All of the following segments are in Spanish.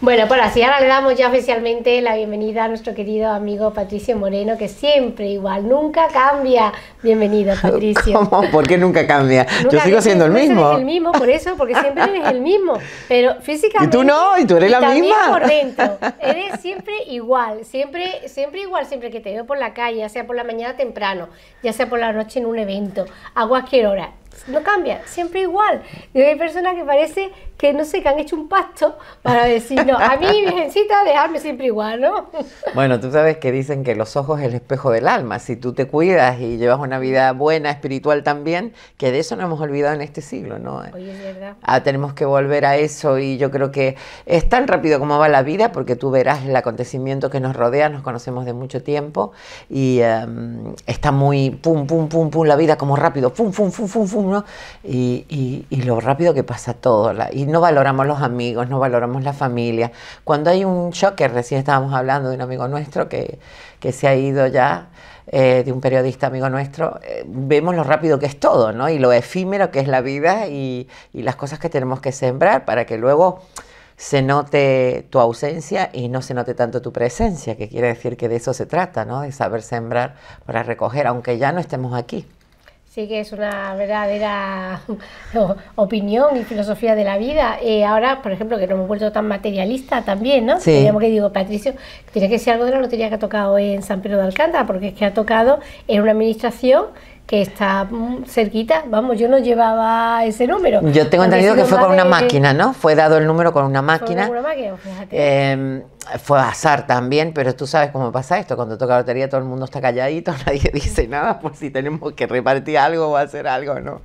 Bueno, pues así ahora le damos ya oficialmente la bienvenida a nuestro querido amigo Patricio Moreno, que siempre igual, nunca cambia. Bienvenido, Patricio. ¿Cómo? ¿Por qué nunca cambia? Yo sigo siendo el mismo. Eres el mismo, por eso, porque siempre eres el mismo. Pero físicamente. Y tú no, y tú eres la la también por dentro. Eres siempre igual, siempre, siempre igual, siempre que te veo por la calle, ya sea por la mañana temprano, ya sea por la noche en un evento, a cualquier hora no cambia, siempre igual. Y hay personas que parece que no sé, que han hecho un pacto para decir, no, a mí, virgencita, dejarme siempre igual, ¿no? Bueno, tú sabes que dicen que los ojos es el espejo del alma. Si tú te cuidas y llevas una vida buena, espiritual también, que de eso no hemos olvidado en este siglo, ¿no? es verdad. Ah, tenemos que volver a eso y yo creo que es tan rápido como va la vida, porque tú verás el acontecimiento que nos rodea, nos conocemos de mucho tiempo y em, está muy pum, pum, pum, pum, la vida como rápido, pum, pum, pum, pum, pum, Y, y, lo rápido que pasa todo. La, y no valoramos los amigos, no valoramos la familia. Cuando hay un choque, recién estábamos hablando de un amigo nuestro que, que se ha ido ya, eh, de un periodista amigo nuestro, eh, vemos lo rápido que es todo, ¿no? Y lo efímero que es la vida y, y las cosas que tenemos que sembrar para que luego se note tu ausencia y no se note tanto tu presencia, que quiere decir que de eso se trata, ¿no? De saber sembrar para recoger, aunque ya no estemos aquí que es una verdadera opinión y filosofía de la vida. Eh, ahora, por ejemplo, que no hemos vuelto tan materialista también, ¿no? Sí. que digo, Patricio, tiene que ser algo de la lotería que ha tocado en San Pedro de Alcántara, porque es que ha tocado en una administración que está mm, cerquita. Vamos, yo no llevaba ese número. Yo tengo entendido que fue con una máquina, ¿no? Fue dado el número con una máquina. Fue, una máquina, fíjate. Em, fue azar también, pero tú sabes cómo pasa esto. Cuando toca lotería todo el mundo está calladito, nadie dice nada por pues, si tenemos que repartir algo o hacer algo, ¿no?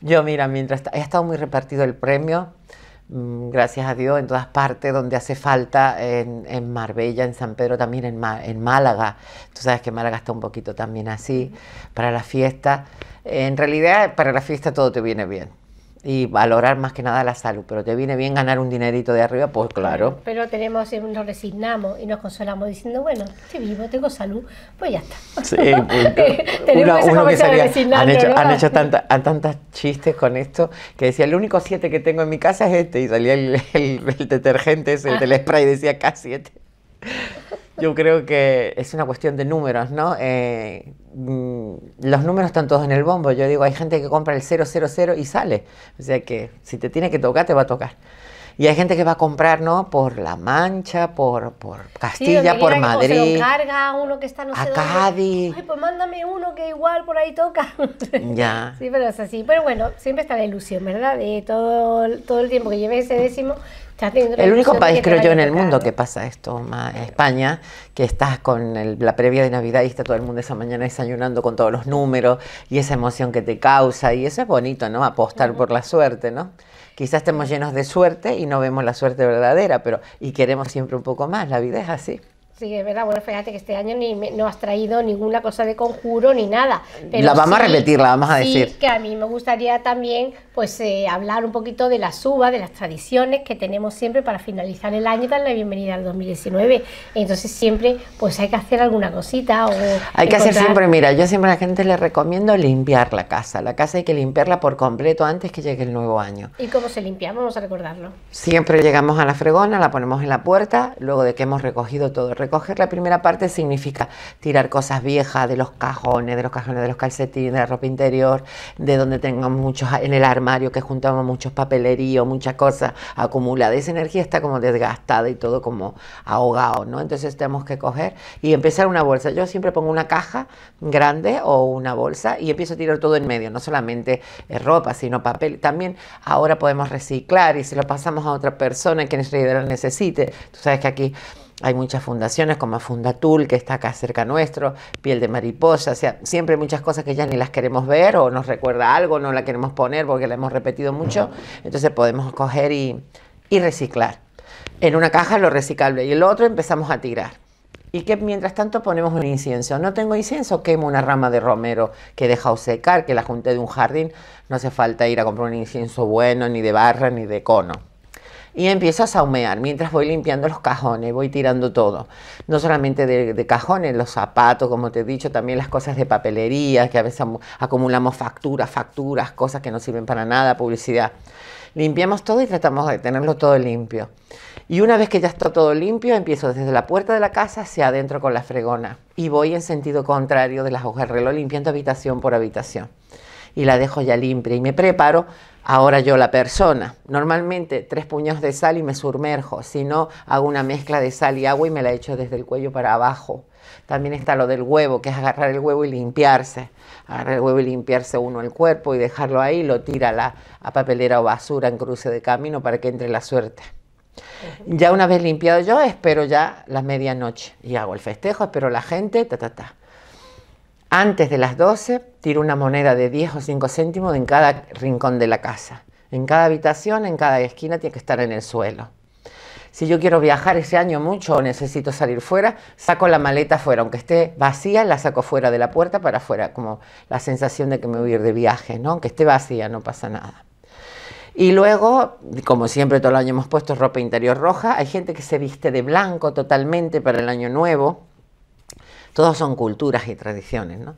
Yo, mira, mientras ha estado muy repartido el premio, Mm, gracias a Dios, en todas partes donde hace falta, en, en Marbella, en San Pedro también, en, en, Málaga. Tú sabes que Málaga está un poquito también así para la fiesta. En realidad, para la fiesta todo te viene bien y valorar más que nada la salud. Pero te viene bien ganar un dinerito de arriba, pues claro. Pero tenemos, eh, nos resignamos y nos consolamos diciendo, bueno, estoy vivo, tengo salud, pues ya está. Sí, eh, uno, que hacer han hecho, han hecho tanta, tantas chistes con esto que decía, el único siete que tengo en mi casa es este. Y salía el, detergente ese, el del ah. spray, y decía K7. Yo creo que es una cuestión de números, ¿no? Eh, mm, los números están todos en el bombo. Yo digo, hay gente que compra el 000 y sale. O sea que si te tiene que tocar, te va a tocar. Y hay gente que va a comprar, ¿no? Por La Mancha, por, por Castilla, por Madrid. se uno que está no a sé Cádiz. Dónde. Ay, pues mándame uno que igual por ahí toca. Ya. Sí, pero es así. Pero bueno, siempre está la ilusión, ¿verdad? De todo, todo el tiempo que lleve ese décimo, el único país, creo yo, en el mundo que pasa esto, España, que estás con la previa de Navidad y está todo el mundo esa mañana desayunando con todos los números y esa emoción que te causa. Y eso es bonito, ¿no? Apostar por la suerte, ¿no? Quizás estemos llenos de suerte y no vemos la suerte verdadera, pero y queremos siempre un poco más. La vida es así. Sí, es verdad. Bueno, fíjate que este año no has traído ninguna cosa de conjuro ni nada. Pero la vamos a repetir, la vamos a decir. Sí, que a mí me gustaría también pues eh, hablar un poquito de la suba de las tradiciones que tenemos siempre para finalizar el año y darle la bienvenida al 2019. Entonces siempre pues hay que hacer alguna cosita. O hay que hacer siempre, mira, yo siempre a la gente le recomiendo limpiar la casa. La casa hay que limpiarla por completo antes que llegue el nuevo año. ¿Y cómo se limpia? Vamos a recordarlo. Siempre llegamos a la fregona, la ponemos en la puerta, luego de que hemos recogido todo el recoger la primera parte significa tirar cosas viejas de los cajones, de los cajones de los calcetines, de la ropa interior, de donde tengamos muchos, en el armario que juntamos muchos papeleríos, muchas cosas acumuladas. Esa energía está como desgastada y todo como ahogado, ¿no? Entonces tenemos que coger y empezar una bolsa. Yo siempre pongo una caja grande o una bolsa y empiezo a tirar todo en medio, no solamente eh, ropa, sino papel. También ahora podemos reciclar y se lo pasamos a otra persona que en realidad lo necesite. Tú sabes que aquí hay muchas fundaciones como Fundatul, que está acá cerca nuestro, Piel de Mariposa, o sea, siempre muchas cosas que ya ni las queremos ver o nos recuerda algo, no la queremos poner porque la hemos repetido mucho, entonces podemos coger y, reciclar. En una caja lo reciclable y el otro empezamos a tirar y que mientras tanto ponemos un incienso. No tengo incienso, quemo una rama de romero que he dejado secar, que la junté de un jardín. No hace falta ir a comprar un incienso bueno, ni de barra, ni de cono y empiezas a humear. Mientras voy limpiando los cajones, voy tirando todo. No solamente de, cajones, los zapatos, como te he dicho, también las cosas de papelería, que a veces acumulamos facturas, facturas, cosas que no sirven para nada, publicidad. Limpiamos todo y tratamos de tenerlo todo limpio. Y una vez que ya está todo limpio, empiezo desde la puerta de la casa hacia adentro con la fregona. Y voy en sentido contrario de las hojas reloj, limpiando habitación por habitación y la dejo ya limpia y me preparo ahora yo la persona. Normalmente tres puños de sal y me sumerjo, si no hago una mezcla de sal y agua y me la echo desde el cuello para abajo. También está lo del huevo, que es agarrar el huevo y limpiarse. Agarrar el huevo y limpiarse uno el cuerpo y dejarlo ahí, lo tira a, la, papelera o basura en cruce de camino para que entre la suerte. Ya una vez limpiado yo, espero ya la medianoche y hago el festejo, espero la gente, ta, ta, ta. Antes de las 12, tiro una moneda de 10 o 5 céntimos en cada rincón de la casa. En cada habitación, en cada esquina, tiene que estar en el suelo. Si yo quiero viajar ese año mucho o necesito salir fuera, saco la maleta fuera. Aunque esté vacía, la saco fuera de la puerta para afuera, como la sensación de que me voy de viaje, ¿no? Aunque esté vacía, no pasa nada. Y luego, como siempre todo el año hemos puesto ropa interior roja, hay gente que se viste de blanco totalmente para el año nuevo. Todas son culturas y tradiciones, ¿no?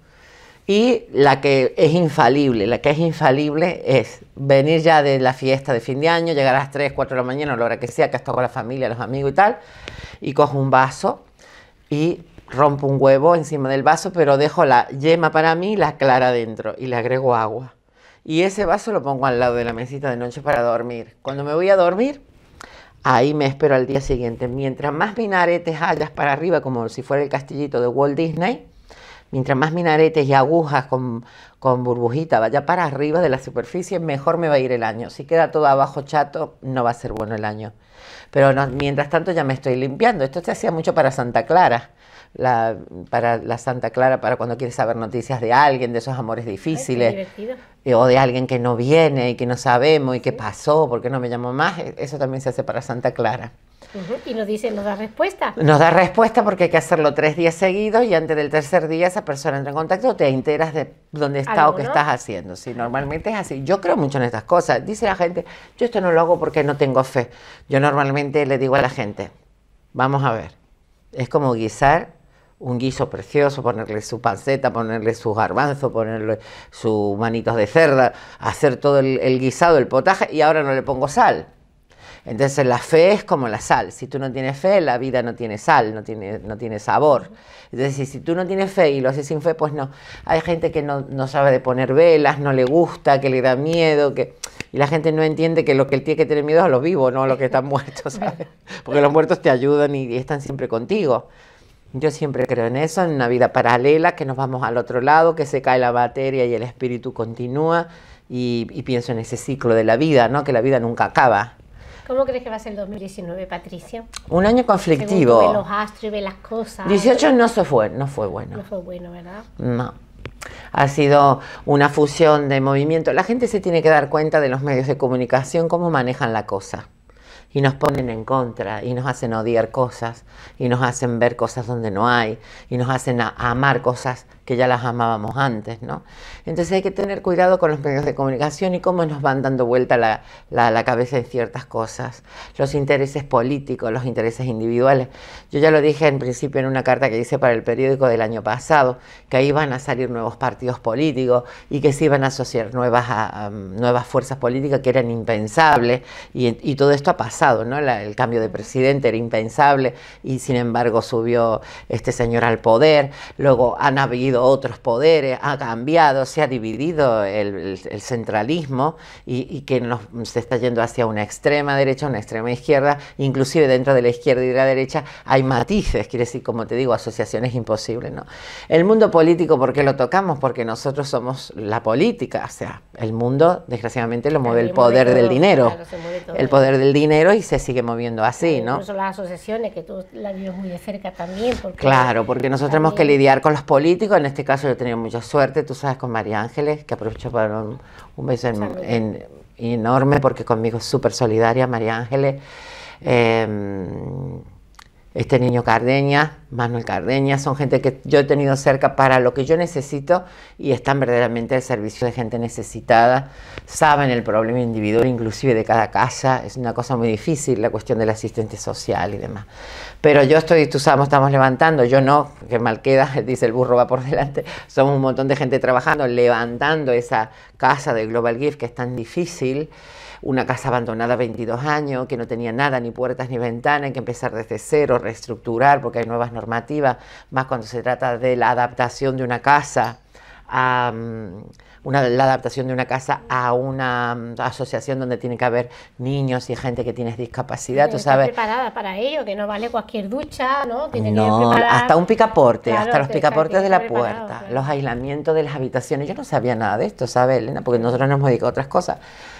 Y la que es infalible, la que es infalible es venir ya de la fiesta de fin de año, llegar a las 3, 4 de la mañana, a la hora que sea, que estoy con la familia, los amigos y tal, y cojo un vaso y rompo un huevo encima del vaso, pero dejo la yema para mí y la clara dentro y le agrego agua. Y ese vaso lo pongo al lado de la mesita de noche para dormir. Cuando me voy a dormir, Ahí me espero al día siguiente. Mientras más minaretes hayas para arriba, como si fuera el castillito de Walt Disney, mientras más minaretes y agujas con, burbujita vaya para arriba de la superficie, mejor me va a ir el año. Si queda todo abajo chato, no va a ser bueno el año. Pero mientras tanto ya me estoy limpiando. Esto se hacía mucho para Santa Clara la, para la Santa Clara, para cuando quieres saber noticias de alguien, de esos amores difíciles, eh, o de alguien que no viene y que no sabemos y qué pasó, porque no me llamó más, e, eso también se hace para Santa Clara. Y nos dice, ¿nos da respuesta? Nos da respuesta porque hay que hacerlo tres días seguidos y antes del tercer día esa persona entra en contacto, te enteras de dónde está o qué estás haciendo. Sí, normalmente es así. Yo creo mucho en estas cosas. Dice la gente, yo esto no lo hago porque no tengo fe. Yo normalmente le digo a la gente, vamos a ver, es como guisar un guiso precioso, ponerle su panceta, ponerle sus garbanzos, ponerle sus manitos de cerda, hacer todo el, guisado, el potaje, y ahora no le pongo sal. Entonces la fe es como la sal. Si tú no tienes fe, la vida no tiene sal, no tiene, no tiene sabor. Entonces, si tú no tienes fe y lo haces sin fe, pues no. Hay gente que no, sabe de poner velas, no le gusta, que le da miedo, que... Y la gente no entiende que lo que él tiene que tener miedo es a los vivos, no a los que están muertos, ¿sabes? Porque los muertos te ayudan y están siempre contigo. Yo siempre creo en eso, en una vida paralela, que nos vamos al otro lado, que se cae la batería y el espíritu continúa. Y, pienso en ese ciclo de la vida, ¿no? que la vida nunca acaba. ¿Cómo crees que va a ser el 2019, Patricia? Un año conflictivo. Según los astros y las cosas. 18 no, se fue, no fue bueno. No fue bueno, ¿verdad? No. Ha sido una fusión de movimiento. La gente se tiene que dar cuenta de los medios de comunicación, cómo manejan la cosa y nos ponen en contra y nos hacen odiar cosas y nos hacen ver cosas donde no hay y nos hacen amar cosas que ya las amábamos antes, ¿no? Entonces hay que tener cuidado con los medios de comunicación y cómo nos van dando vuelta la, cabeza en ciertas cosas, los intereses políticos, los intereses individuales. Yo ya lo dije en principio en una carta que hice para el periódico del año pasado, que ahí van a salir nuevos partidos políticos y que se iban a asociar nuevas, nuevas fuerzas políticas que eran impensables y, todo esto ha pasado, ¿no? el cambio de presidente era impensable y sin embargo subió este señor al poder, luego han habido otros poderes, ha cambiado, se ha dividido el, centralismo y, que se está yendo hacia una extrema derecha, una extrema izquierda, inclusive dentro de la izquierda y de la derecha hay matices, quiere decir, como te digo, asociaciones imposibles. ¿no? El mundo político, ¿por qué lo tocamos? Porque nosotros somos la política, o sea, el mundo desgraciadamente lo mueve el poder del dinero, el poder del dinero y se sigue moviendo así, ¿no? Incluso las asociaciones que tú la vives muy de cerca también. claro, porque nosotros tenemos que lidiar con los políticos en este caso yo he tenido mucha suerte, tú sabes, con María Ángeles, que aprovecho para un, un beso en, enorme porque conmigo es súper solidaria, María Ángeles. Em, este niño Cardeña, Manuel Cardeña, son gente que yo he tenido cerca para lo que yo necesito y están verdaderamente al servicio de gente necesitada, saben el problema individual inclusive de cada casa, es una cosa muy difícil la cuestión del asistente social y demás. Pero yo estoy, tú sabes, estamos levantando, yo no, que mal queda, dice el burro va por delante, somos un montón de gente trabajando, levantando esa casa de Global Gift que es tan difícil una casa abandonada 22 años, que no tenía nada, ni puertas ni ventanas, hay que empezar desde cero, reestructurar, porque hay nuevas normativas, más cuando se trata de la adaptación de una casa a... Mm, una, la adaptación de una casa a una mm, asociación donde tiene que haber niños y gente que tiene discapacidad, tú sabes. preparada para ello, que no vale cualquier ducha, ¿no? Tiene hasta un picaporte, hasta los picaportes de la puerta, los aislamientos de las habitaciones. Yo no sabía nada de esto, ¿sabes, Elena? Porque nosotros nos hemos dedicado a otras cosas.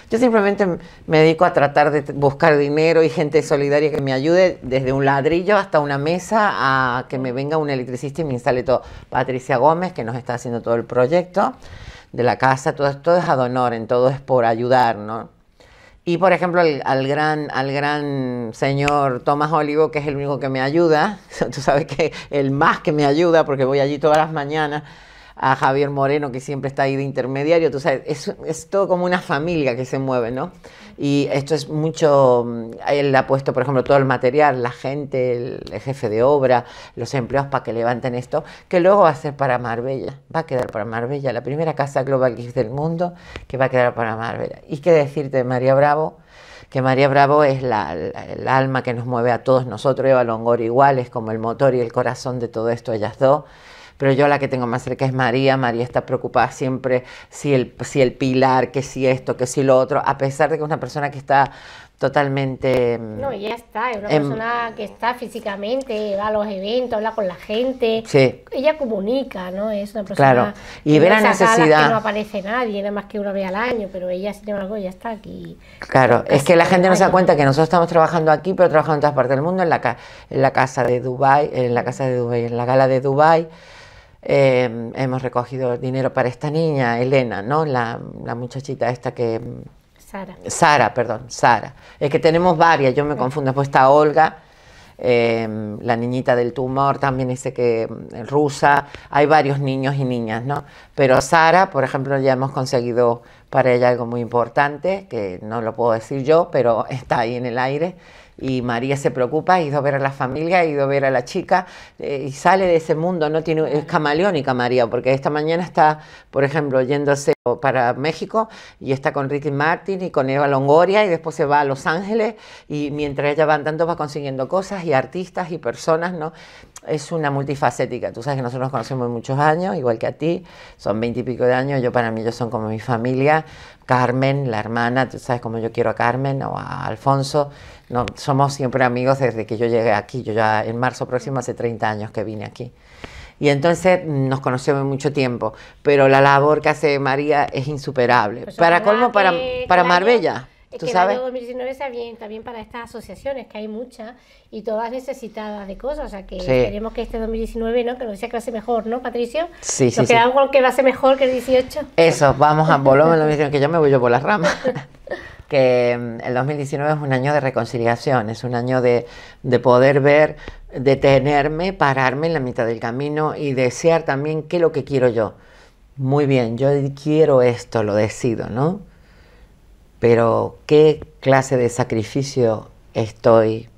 Yo simplemente me dedico a tratar de buscar dinero y gente solidaria que me ayude desde un ladrillo hasta una mesa a que me venga un electricista y me instale todo. Patricia Gómez, que nos está haciendo todo el proyecto de la casa, todo, todo es ad en todo es por ayudar, ¿no? Y por ejemplo, al, gran, al gran señor Tomás Olivo, que es el único que me ayuda, tú sabes que el más que me ayuda, porque voy allí todas las mañanas, a Javier Moreno, que siempre está ahí de intermediario, tú sabes, es, es todo como una familia que se mueve, ¿no? Y esto es mucho, mm, él ha puesto, por ejemplo, todo el material, la gente, el, jefe de obra, los empleados para que levanten esto, que luego va a ser para Marbella, va a quedar para Marbella, la primera casa Global del mundo, que va a quedar para Marbella. Y qué decirte, María Bravo, que María Bravo es el alma que nos mueve a todos nosotros, Eva Longor igual, es como el motor y el corazón de todo esto, ellas dos pero yo la que tengo más cerca es María. María está preocupada siempre si el, si el pilar, que si esto, que si lo otro, a pesar de que es una persona que está totalmente... Mm, no, ya está, es una em, persona que está físicamente, va a los eventos, habla con la gente. Sí. Ella comunica, ¿no? Es una persona... Claro, y ve la necesidad... Que no aparece nadie, nada más que una vez al año, pero ella, sin embargo, ya está aquí. Claro, es que la gente no se da cuenta que nosotros estamos trabajando aquí, pero trabajando en todas partes del mundo, en la, en la casa de Dubai en la casa de Dubai en la gala de Dubai Em, hemos recogido dinero para esta niña, Elena, ¿no? La, muchachita esta que... Mm, Sara. Sara, perdón, Sara. Es que tenemos varias, yo me confundo. Después está Olga, em, la niñita del tumor, también dice que mm, rusa. Hay varios niños y niñas, ¿no? Pero Sara, por ejemplo, ya hemos conseguido para ella algo muy importante, que no lo puedo decir yo, pero está ahí en el aire y María se preocupa, ha ido a ver a la familia, ha ido a ver a la chica eh, y sale de ese mundo, no tiene es camaleónica María, porque esta mañana está, por ejemplo, yéndose para México y está con Ricky Martin y con Eva Longoria y después se va a Los Ángeles y mientras ella va andando va consiguiendo cosas y artistas y personas, ¿no? Es una multifacética, tú sabes que nosotros nos conocemos muchos años, igual que a ti, son veintipico de años, yo para mí ellos son como mi familia, Carmen, la hermana, tú sabes cómo yo quiero a Carmen o a Alfonso, no, somos siempre amigos desde que yo llegué aquí. Yo ya en marzo próximo hace 30 años que vine aquí. Y entonces mm, nos conocemos mucho tiempo, pero la labor que hace María es insuperable. Pues para colmo, para, este para Marbella. Es que el año 2019 está bien también para estas asociaciones, que hay muchas y todas necesitadas de cosas. O sea, que queremos que este 2019, ¿no? Que nos decía que va a mejor, ¿no, Patricio? Sí, sí. Nos que va a ser mejor que el 18. Eso, vamos a 2019 que yo me voy yo por las ramas. que mm, el 2019 es un año de reconciliación, es un año de, poder ver, detenerme, pararme en la mitad del camino y desear también qué es lo que quiero yo. Muy bien, yo quiero esto, lo decido, ¿no? Pero ¿qué clase de sacrificio estoy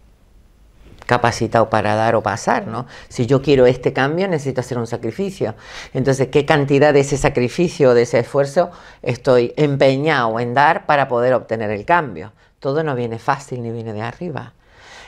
capacitado para dar o pasar, ¿no? Si yo quiero este cambio, necesito hacer un sacrificio. Entonces, ¿qué cantidad de ese sacrificio, o de ese esfuerzo estoy empeñado en dar para poder obtener el cambio? Todo no viene fácil ni viene de arriba.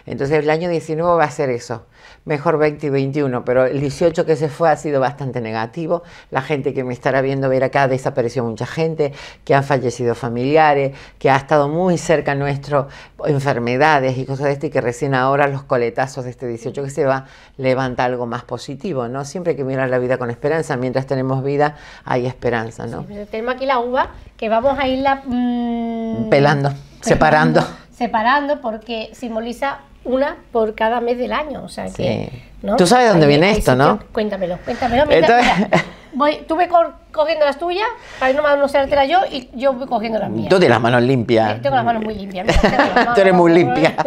Entonces el año 19 va a ser eso, mejor 20 y 21, pero el 18 que se fue ha sido bastante negativo. La gente que me estará viendo ver acá desapareció mucha gente, que han fallecido familiares, que ha estado muy cerca nuestro, enfermedades y cosas de este, y que recién ahora los coletazos de este 18 que se va levanta algo más positivo, ¿no? Siempre hay que mirar la vida con esperanza, mientras tenemos vida hay esperanza, ¿no? El tenemos aquí la uva que vamos a irla mm, pelando, separando. Separando porque simboliza una por cada mes del año. O sea que. Tú sabes dónde viene esto, ¿no? Cuéntamelo, cuéntamelo. Entonces... voy, tú ve cogiendo las tuyas, para no manosértelas yo, y yo voy cogiendo las mías. Tú tienes las manos limpias. tengo las manos muy limpias. tú eres muy limpia.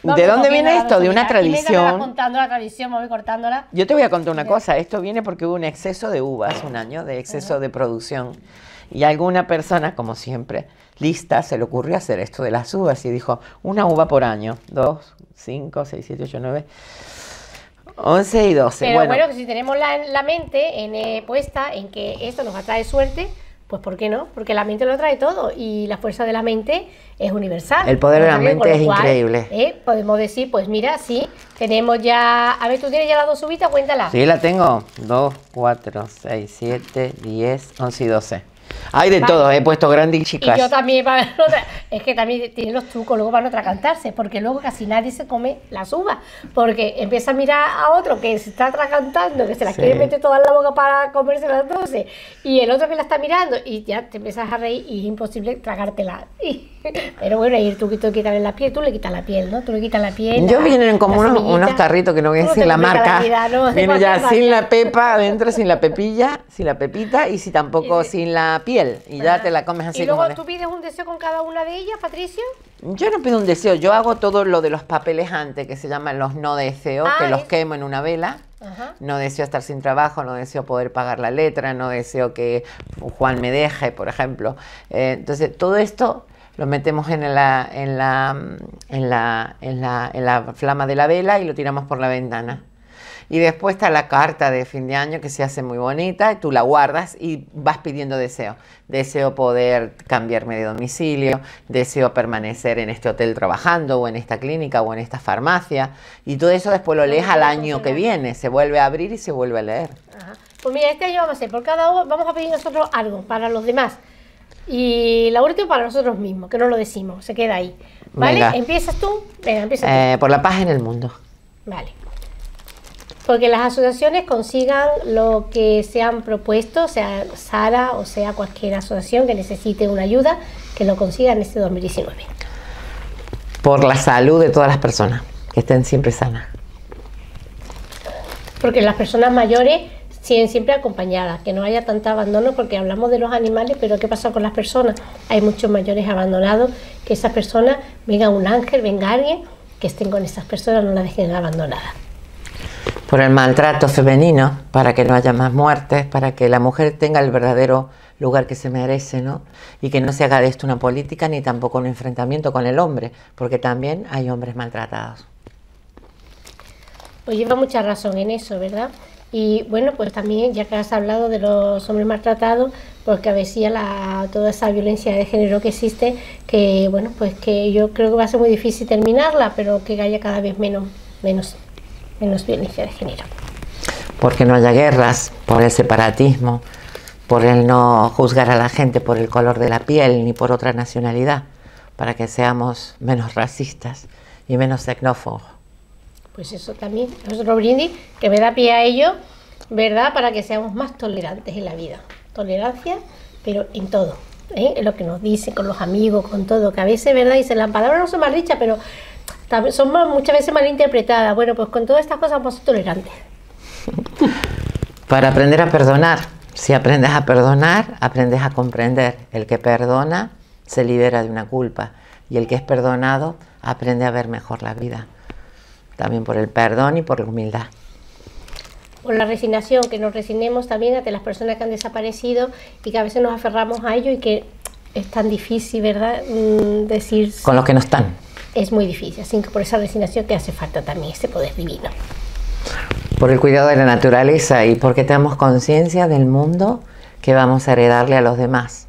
¿De dónde viene esto? De una tradición. Me contando la tradición, me voy cortándola. Yo te voy a contar una cosa. Esto viene porque hubo un exceso de uvas, un año de exceso de producción. Y alguna persona, como siempre, lista, se le ocurrió hacer esto de las uvas y dijo, una uva por año, dos, cinco, seis, siete, ocho, nueve. 11 y 12. Pero bueno, que si tenemos la, mente en, eh, puesta en que esto nos atrae suerte, pues ¿por qué no? Porque la mente lo atrae todo y la fuerza de la mente es universal. El poder de la mente es increíble. Eh, podemos decir, pues mira, sí, tenemos ya... A ver, ¿tú tienes ya las dos subitas? Cuéntala. Sí, la tengo. 2, 4, 6, 7, 10, 11 y 12. Hay de todo, todos, he puesto grandes chicas. Y yo también, es que también tienen los trucos luego para no atracantarse, porque luego casi nadie se come las uvas, porque empieza a mirar a otro que se está tragantando, que se las quiere meter toda la boca para comerse las 12, y el otro que la está mirando, y ya te empiezas a reír y es imposible tragártela. Pero bueno, ahí tú, quitas la piel, tú le quitas la piel, ¿no? Tú le quitas la piel. Yo vienen como unos, unos, tarritos que no voy a decir la marca. La ya sin la pepa adentro, sin la pepilla, sin la pepita y si tampoco sin la piel. Y ya te la comes así. ¿Y luego tú pides un deseo con cada una de ellas, Patricio? Yo no pido un deseo, yo hago todo lo de los papeles antes, que se llaman los no deseos, ah, que los quemo en una vela. No deseo estar sin trabajo, no deseo poder pagar la letra, no deseo que Juan me deje, por ejemplo. Eh, entonces, todo esto lo metemos en la, en, la, flama de la vela y lo tiramos por la ventana. Y después está la carta de fin de año que se hace muy bonita, tú la guardas y vas pidiendo deseo. Deseo poder cambiarme de domicilio, deseo permanecer en este hotel trabajando o en esta clínica o en esta farmacia. Y todo eso después lo lees al año que viene, se vuelve a abrir y se vuelve a leer. Pues mira, este año vamos a hacer, por cada uno vamos a pedir nosotros algo para los demás. Y la última para nosotros mismos, que no lo decimos, se queda ahí. ¿Vale? ¿Empiezas tú? Eh, por la paz en el mundo. Vale. Porque las asociaciones consigan lo que se han propuesto, sea Sara o sea cualquier asociación que necesite una ayuda, que lo consigan este 2019. Por la salud de todas las personas, que estén siempre sanas. Porque las personas mayores siempre acompañadas, que no haya tanto abandono, porque hablamos de los animales, pero ¿qué pasa con las personas? Hay muchos mayores abandonados, que esas personas, venga un ángel, venga alguien, que estén con esas personas, no las dejen abandonadas. Por el maltrato femenino, para que no haya más muertes, para que la mujer tenga el verdadero lugar que se merece, ¿no? Y que no se haga de esto una política ni tampoco un enfrentamiento con el hombre, porque también hay hombres maltratados. Pues lleva mucha razón en eso, ¿verdad? Y bueno, pues también, ya que has hablado de los hombres maltratados, porque pues a veces la, toda esa violencia de género que existe, que bueno, pues que yo creo que va a ser muy difícil terminarla, pero que haya cada vez menos, menos, menos violencia de género. Porque no haya guerras, por el separatismo, por el no juzgar a la gente por el color de la piel ni por otra nacionalidad, para que seamos menos racistas y menos tecnófobos. Pues eso también es otro brindis que me da pie a ello, ¿verdad? Para que seamos más tolerantes en la vida. Tolerancia, pero en todo. ¿eh? En lo que nos dicen, con los amigos, con todo. Que a veces, ¿verdad? Dicen, las palabras no son mal dichas, pero son muchas veces interpretadas, Bueno, pues con todas estas cosas vamos a ser tolerantes. Para aprender a perdonar. Si aprendes a perdonar, aprendes a comprender. El que perdona se libera de una culpa y el que es perdonado aprende a ver mejor la vida también por el perdón y por la humildad. Por la resignación, que nos resignemos también ante las personas que han desaparecido y que a veces nos aferramos a ello y que es tan difícil, ¿verdad? Mm, decir... Con los que no están. Es muy difícil, así que por esa resignación ...que hace falta también ese poder divino. Por el cuidado de la naturaleza y porque tenemos conciencia del mundo que vamos a heredarle a los demás.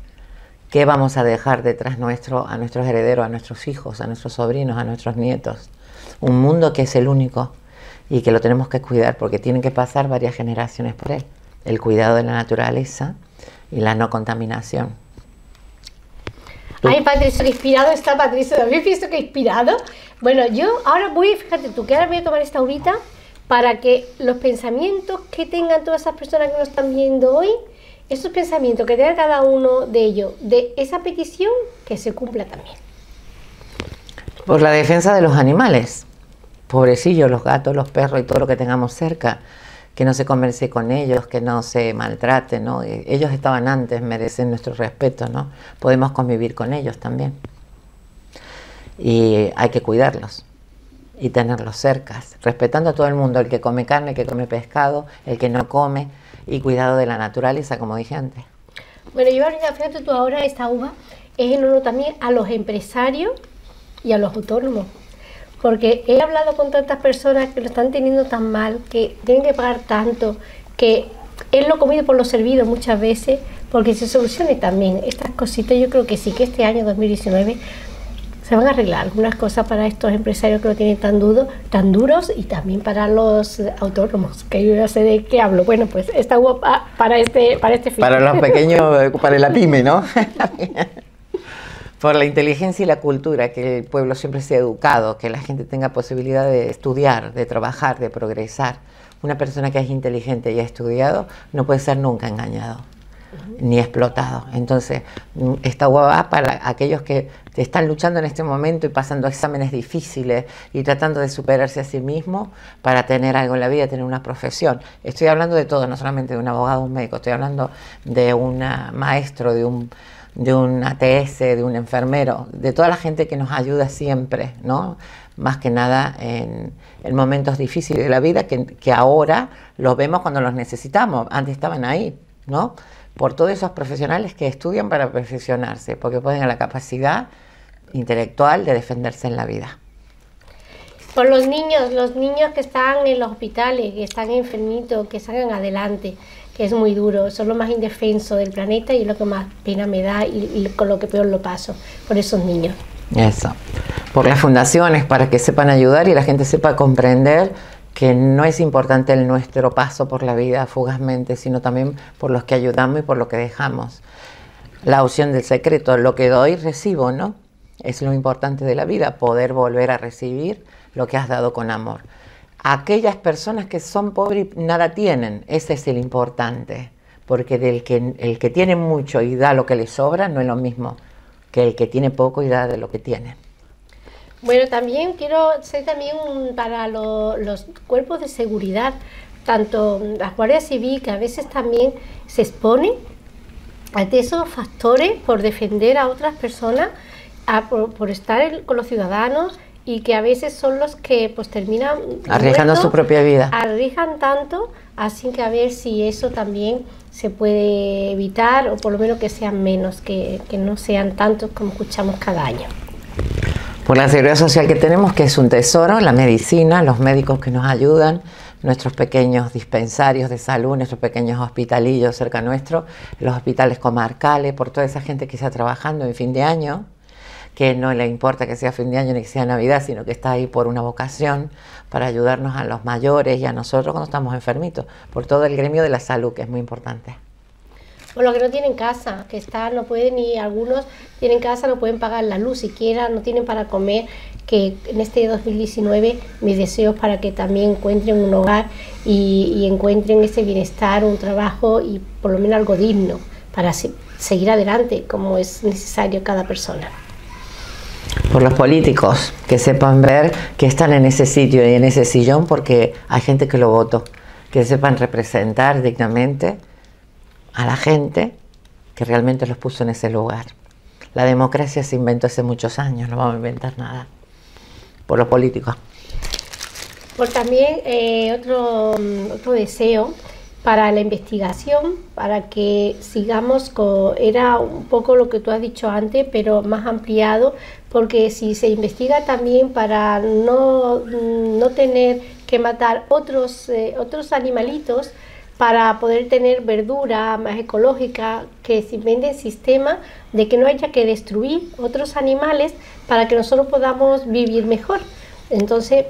¿Qué vamos a dejar detrás nuestro, a nuestros herederos, a nuestros hijos, a nuestros sobrinos, a nuestros nietos? un mundo que es el único y que lo tenemos que cuidar porque tienen que pasar varias generaciones por él. El cuidado de la naturaleza y la no contaminación. Ay, Patricio, inspirado está Patricio. ¿Habéis visto que inspirado? Bueno, yo ahora voy, fíjate tú, que ahora voy a tomar esta horita para que los pensamientos que tengan todas esas personas que nos están viendo hoy, esos pensamientos que tenga cada uno de ellos, de esa petición, que se cumpla también. Por la defensa de los animales pobrecillos, los gatos, los perros y todo lo que tengamos cerca, que no se converse con ellos, que no se maltrate ¿no? E, ellos estaban antes, merecen nuestro respeto, ¿no? Podemos convivir con ellos también. Y hay que cuidarlos y tenerlos cerca, respetando a todo el mundo, el que come carne, el que come pescado, el que no come, y cuidado de la naturaleza, como dije antes. Bueno, yo ahora fíjate tú ahora, esta uva es en honor también a los empresarios y a los autónomos porque he hablado con tantas personas que lo están teniendo tan mal, que tienen que pagar tanto, que es lo comido por lo servido muchas veces, porque se solucione también estas cositas. Yo creo que sí, que este año 2019 se van a arreglar algunas cosas para estos empresarios que lo tienen tan, duro, tan duros y también para los autónomos, que yo ya sé de qué hablo. Bueno, pues esta guapa para este, para este fin. Para los pequeños, para la pyme, ¿no? por la inteligencia y la cultura, que el pueblo siempre sea educado, que la gente tenga posibilidad de estudiar, de trabajar, de progresar. Una persona que es inteligente y ha estudiado no puede ser nunca engañado ni explotado. Entonces, mm, esta guava para aquellos que están luchando en este momento y pasando exámenes difíciles y tratando de superarse a sí mismo para tener algo en la vida, tener una profesión. Estoy hablando de todo, no solamente de un abogado, un médico, estoy hablando de un maestro, de un de un ATS, de un enfermero, de toda la gente que nos ayuda siempre, ¿no? Más que nada en, en momentos difíciles de la vida que, ahora los vemos cuando los necesitamos. Antes estaban ahí, ¿no? Por todos esos profesionales que estudian para perfeccionarse, porque pueden la capacidad intelectual de defenderse en la vida. Por los niños, los niños que están en los hospitales, que están enfermitos, que salgan adelante es muy duro, son lo más indefenso del planeta y es lo que más pena me da y, con lo que peor lo paso, por esos niños. Eso, por las fundaciones, para que sepan ayudar y la gente sepa comprender que no es importante el nuestro paso por la vida fugazmente, sino también por los que ayudamos y por lo que dejamos. La opción del secreto, lo que doy, recibo, ¿no? Es lo importante de la vida, poder volver a recibir lo que has dado con amor aquellas personas que son pobres y nada tienen. Ese es el importante, porque del que, el que tiene mucho y da lo que le sobra no es lo mismo que el que tiene poco y da de lo que tiene. Bueno, también quiero ser también para los cuerpos de seguridad, tanto las Guardia Civil, que a veces también se expone ante esos factores por defender a otras personas, por, estar con los ciudadanos y que a veces son los que pues terminan arriesgando su propia vida. Arriesgan tanto, así que a ver si eso también se puede evitar o por lo menos que sean menos, que, que no sean tantos como escuchamos cada año. Por la seguridad social que tenemos, que es un tesoro, la medicina, los médicos que nos ayudan, nuestros pequeños dispensarios de salud, nuestros pequeños hospitalillos cerca nuestro, los hospitales comarcales, por toda esa gente que está trabajando en fin de año, que no le importa que sea fin de año ni que sea Navidad, sino que está ahí por una vocación para ayudarnos a los mayores y a nosotros cuando estamos enfermitos, por todo el gremio de la salud, que es muy importante. O los que no tienen casa, que están, no pueden, y algunos tienen casa, no pueden pagar la luz siquiera, no tienen para comer, que en este 2019 mis deseos para que también encuentren un hogar y, encuentren ese bienestar, un trabajo y por lo menos algo digno para seguir adelante como es necesario cada persona por los políticos, que sepan ver que están en ese sitio y en ese sillón porque hay gente que lo votó, que sepan representar dignamente a la gente que realmente los puso en ese lugar. La democracia se inventó hace muchos años, no vamos a inventar nada por los políticos. Por también eh, otro, mm, otro deseo para la investigación, para que sigamos con, era un poco lo que tú has dicho antes, pero más ampliado, porque si se investiga también para no, mm, tener que matar otros, eh, otros animalitos, para poder tener verdura más ecológica, que se vende el sistema de que no haya que destruir otros animales para que nosotros podamos vivir mejor. Entonces,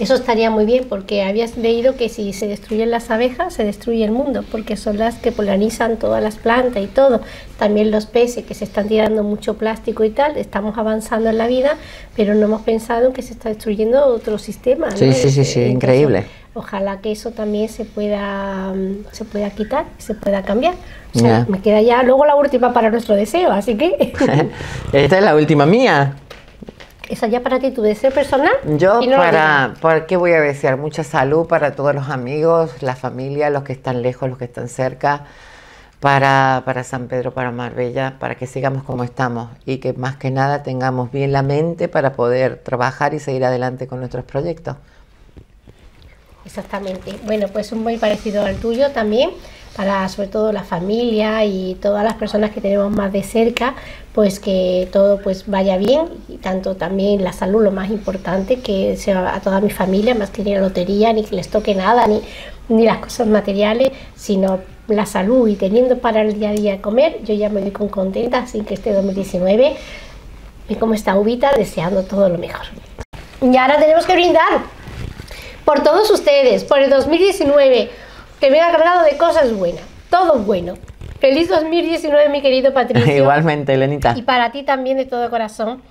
eso estaría muy bien porque habías leído que si se destruyen las abejas, se destruye el mundo, porque son las que polarizan todas las plantas y todo. También los peces que se están tirando mucho plástico y tal. Estamos avanzando en la vida, pero no hemos pensado en que se está destruyendo otro sistema. Sí, sí, sí, eh, sí, increíble. Ojalá que eso también se pueda, mm, se pueda quitar, se pueda cambiar. O sea, Me queda ya luego la última para nuestro deseo, así que... Esta es la última mía esa ya para ti, tu deseo personal. Yo para, qué voy a desear? Mucha salud para todos los amigos, la familia, los que están lejos, los que están cerca, para, para San Pedro, para Marbella, para que sigamos como estamos y que más que nada tengamos bien la mente para poder trabajar y seguir adelante con nuestros proyectos. Exactamente. Bueno, pues un muy parecido al tuyo también para sobre todo la familia y todas las personas que tenemos más de cerca, pues que todo pues vaya bien y tanto también la salud lo más importante que sea a toda mi familia más que ni la lotería ni que les toque nada ni ni las cosas materiales sino la salud y teniendo para el día a día comer yo ya me doy con contenta así que este 2019 me como está ubita deseando todo lo mejor y ahora tenemos que brindar por todos ustedes por el 2019 que venga cargado de cosas buenas. Todo bueno. Feliz 2019, mi querido Patricio. Igualmente, Elenita. Y para ti también, de todo corazón,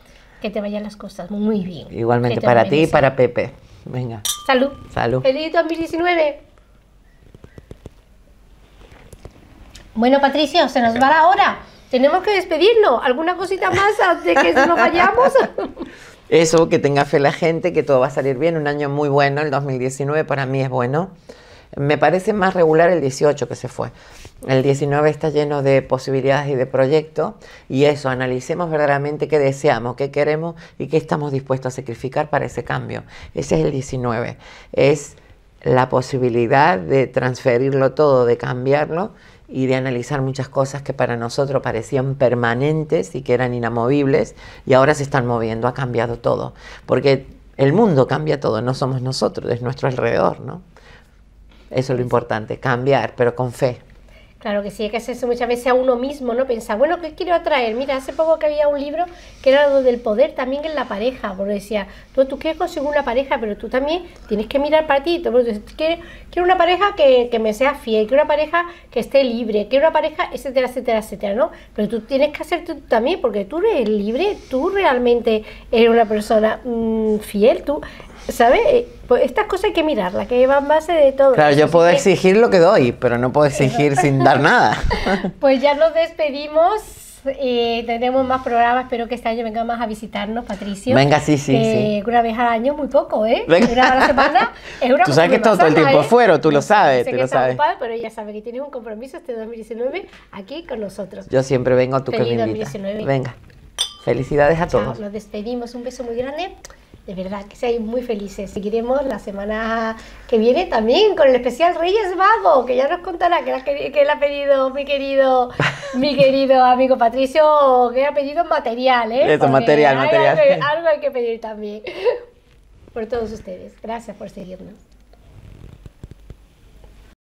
que te vayan las cosas muy bien. Igualmente, para ti y para Pepe. Venga. Salud. Salud. Feliz 2019. Bueno, Patricio, se nos va la hora. Tenemos que despedirnos. ¿Alguna cosita más antes de que nos vayamos? Eso, que tenga fe la gente, que todo va a salir bien. Un año muy bueno, el 2019 para mí es bueno. Me parece más regular el 18 que se fue. El 19 está lleno de posibilidades y de proyectos y eso, analicemos verdaderamente qué deseamos, qué queremos y qué estamos dispuestos a sacrificar para ese cambio. Ese es el 19. Es la posibilidad de transferirlo todo, de cambiarlo y de analizar muchas cosas que para nosotros parecían permanentes y que eran inamovibles y ahora se están moviendo, ha cambiado todo, porque el mundo cambia todo, no somos nosotros, es nuestro alrededor, ¿no? Eso es lo importante, cambiar, pero con fe. Claro que sí, hay que eso muchas veces a uno mismo, ¿no? Pensar, bueno, ¿qué quiero atraer? Mira, hace poco que había un libro que era lo del poder también en la pareja, porque decía, tú, quieres conseguir una pareja, pero tú también tienes que mirar para ti. tú quiero, quiero una pareja que, me sea fiel, quiero una pareja que esté libre, quiero una pareja, etcétera, etcétera, etcétera, ¿no? Pero tú tienes que hacerte tú también, porque tú eres libre, tú realmente eres una persona mm, fiel, tú ¿Sabes? Eh, pues estas cosas hay que mirarlas, que van base de todo. Claro, yo puedo exigir lo que doy, pero no puedo exigir sin dar nada. Pues ya nos despedimos. Eh, tenemos más programas, espero que este año venga más a visitarnos, Patricio. Venga, sí, sí. Una vez al año muy poco, ¿eh? Venga. Una la semana. tú sabes que todo, el tiempo ¿eh? fuera, tú lo sabes. pero ya sabes que tienes un compromiso este 2019 aquí con nosotros. Yo siempre vengo a tu Feliz Venga. Felicidades a todos. nos despedimos. Un beso muy grande de verdad que seáis muy felices. Seguiremos la semana que viene también con el especial Reyes Vago, que ya nos contará qué le ha pedido mi querido, mi querido amigo Patricio, que ha pedido material, ¿eh? material, material. algo hay que pedir también. Por todos ustedes. Gracias por seguirnos.